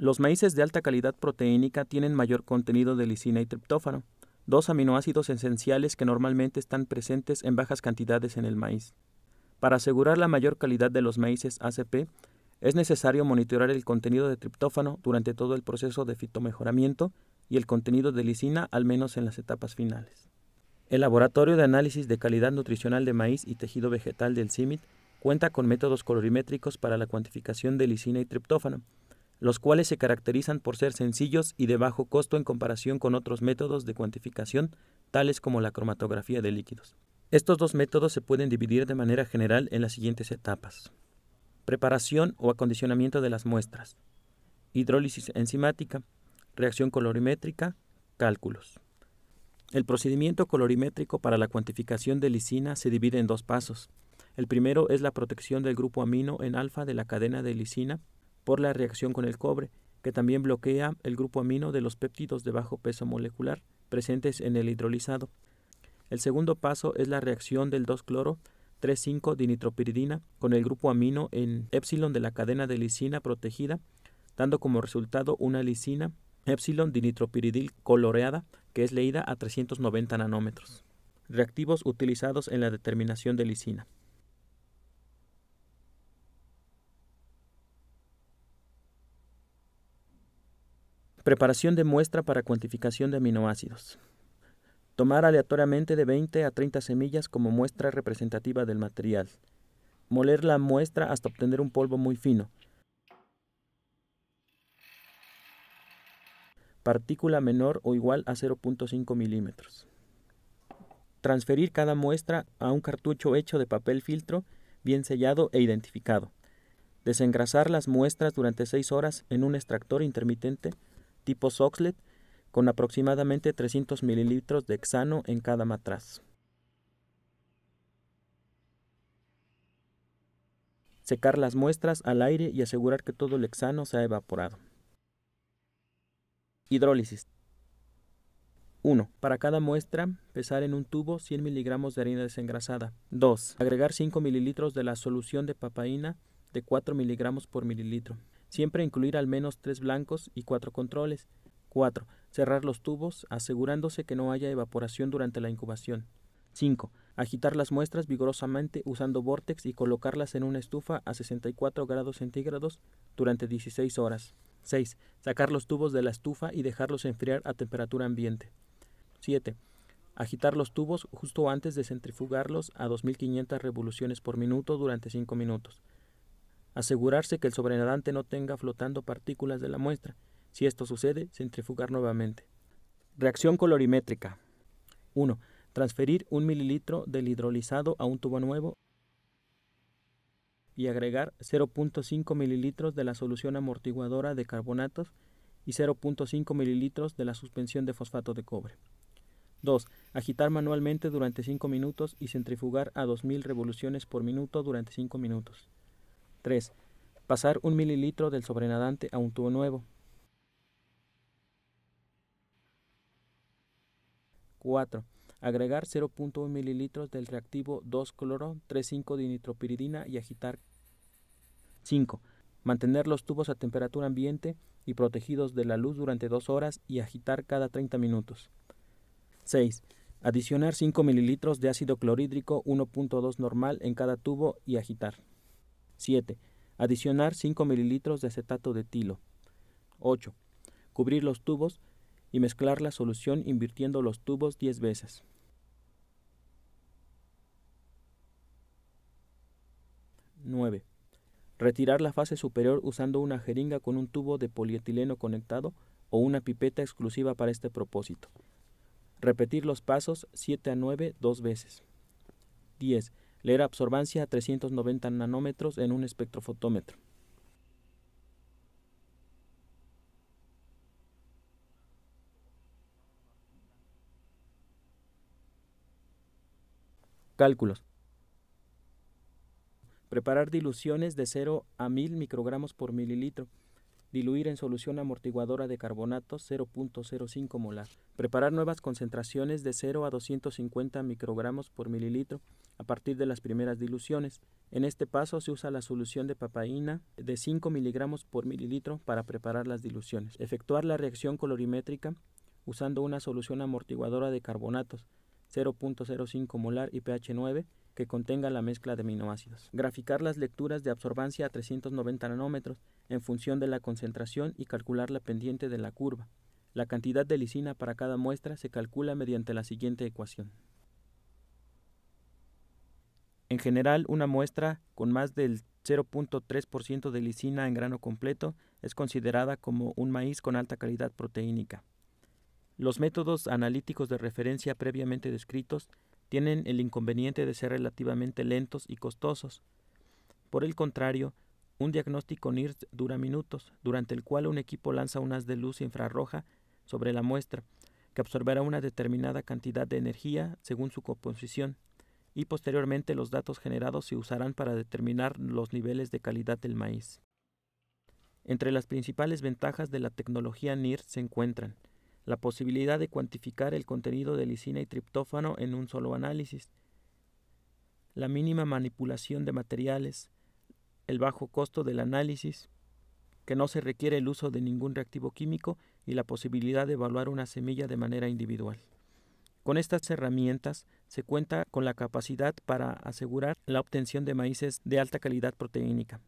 Los maíces de alta calidad proteínica tienen mayor contenido de lisina y triptófano, dos aminoácidos esenciales que normalmente están presentes en bajas cantidades en el maíz. Para asegurar la mayor calidad de los maíces ACP, es necesario monitorar el contenido de triptófano durante todo el proceso de fitomejoramiento y el contenido de lisina al menos en las etapas finales. El Laboratorio de Análisis de Calidad Nutricional de Maíz y Tejido Vegetal del CIMIT cuenta con métodos colorimétricos para la cuantificación de lisina y triptófano, los cuales se caracterizan por ser sencillos y de bajo costo en comparación con otros métodos de cuantificación, tales como la cromatografía de líquidos. Estos dos métodos se pueden dividir de manera general en las siguientes etapas. Preparación o acondicionamiento de las muestras. Hidrólisis enzimática. Reacción colorimétrica. Cálculos. El procedimiento colorimétrico para la cuantificación de lisina se divide en dos pasos. El primero es la protección del grupo amino en alfa de la cadena de lisina por la reacción con el cobre, que también bloquea el grupo amino de los péptidos de bajo peso molecular presentes en el hidrolizado. El segundo paso es la reacción del 2-cloro 3,5-dinitropiridina con el grupo amino en epsilon de la cadena de lisina protegida, dando como resultado una lisina epsilon dinitropiridil coloreada que es leída a 390 nanómetros. Reactivos utilizados en la determinación de lisina. Preparación de muestra para cuantificación de aminoácidos. Tomar aleatoriamente de 20 a 30 semillas como muestra representativa del material. Moler la muestra hasta obtener un polvo muy fino. Partícula menor o igual a 0.5 milímetros. Transferir cada muestra a un cartucho hecho de papel filtro bien sellado e identificado. Desengrasar las muestras durante 6 horas en un extractor intermitente tipo Soxlet con aproximadamente 300 mililitros de hexano en cada matraz. Secar las muestras al aire y asegurar que todo el hexano se ha evaporado. Hidrólisis. 1. Para cada muestra, pesar en un tubo 100 miligramos de harina desengrasada. 2. Agregar 5 mililitros de la solución de papaína de 4 miligramos por mililitro. Siempre incluir al menos tres blancos y cuatro controles. 4. Cerrar los tubos, asegurándose que no haya evaporación durante la incubación. 5. Agitar las muestras vigorosamente usando vortex y colocarlas en una estufa a 64 grados centígrados durante 16 horas. 6. Sacar los tubos de la estufa y dejarlos enfriar a temperatura ambiente. 7. Agitar los tubos justo antes de centrifugarlos a 2500 revoluciones por minuto durante 5 minutos asegurarse que el sobrenadante no tenga flotando partículas de la muestra. Si esto sucede, centrifugar nuevamente. Reacción colorimétrica. 1. Transferir un mililitro del hidrolizado a un tubo nuevo y agregar 0.5 mililitros de la solución amortiguadora de carbonatos y 0.5 mililitros de la suspensión de fosfato de cobre. 2. Agitar manualmente durante 5 minutos y centrifugar a 2000 revoluciones por minuto durante 5 minutos. 3. Pasar un mililitro del sobrenadante a un tubo nuevo. 4. Agregar 0.1 mililitros del reactivo 2-cloro-3,5-dinitropiridina y agitar. 5. Mantener los tubos a temperatura ambiente y protegidos de la luz durante 2 horas y agitar cada 30 minutos. 6. Adicionar 5 mililitros de ácido clorhídrico 1.2 normal en cada tubo y agitar. 7. Adicionar 5 mililitros de acetato de tilo. 8. Cubrir los tubos y mezclar la solución invirtiendo los tubos 10 veces. 9. Retirar la fase superior usando una jeringa con un tubo de polietileno conectado o una pipeta exclusiva para este propósito. Repetir los pasos 7 a 9 dos veces. 10 leer absorbancia a 390 nanómetros en un espectrofotómetro. Cálculos. Preparar diluciones de 0 a 1000 microgramos por mililitro. Diluir en solución amortiguadora de carbonato 0.05 molar. Preparar nuevas concentraciones de 0 a 250 microgramos por mililitro a partir de las primeras diluciones. En este paso se usa la solución de papaína de 5 miligramos por mililitro para preparar las diluciones. Efectuar la reacción colorimétrica usando una solución amortiguadora de carbonatos 0.05 molar y pH 9 que contenga la mezcla de aminoácidos. Graficar las lecturas de absorbancia a 390 nanómetros en función de la concentración y calcular la pendiente de la curva. La cantidad de lisina para cada muestra se calcula mediante la siguiente ecuación. En general, una muestra con más del 0.3% de lisina en grano completo es considerada como un maíz con alta calidad proteínica. Los métodos analíticos de referencia previamente descritos tienen el inconveniente de ser relativamente lentos y costosos. Por el contrario, un diagnóstico NIRS dura minutos, durante el cual un equipo lanza un haz de luz infrarroja sobre la muestra, que absorberá una determinada cantidad de energía según su composición y posteriormente los datos generados se usarán para determinar los niveles de calidad del maíz. Entre las principales ventajas de la tecnología NIR se encuentran la posibilidad de cuantificar el contenido de lisina y triptófano en un solo análisis, la mínima manipulación de materiales, el bajo costo del análisis, que no se requiere el uso de ningún reactivo químico y la posibilidad de evaluar una semilla de manera individual. Con estas herramientas se cuenta con la capacidad para asegurar la obtención de maíces de alta calidad proteínica.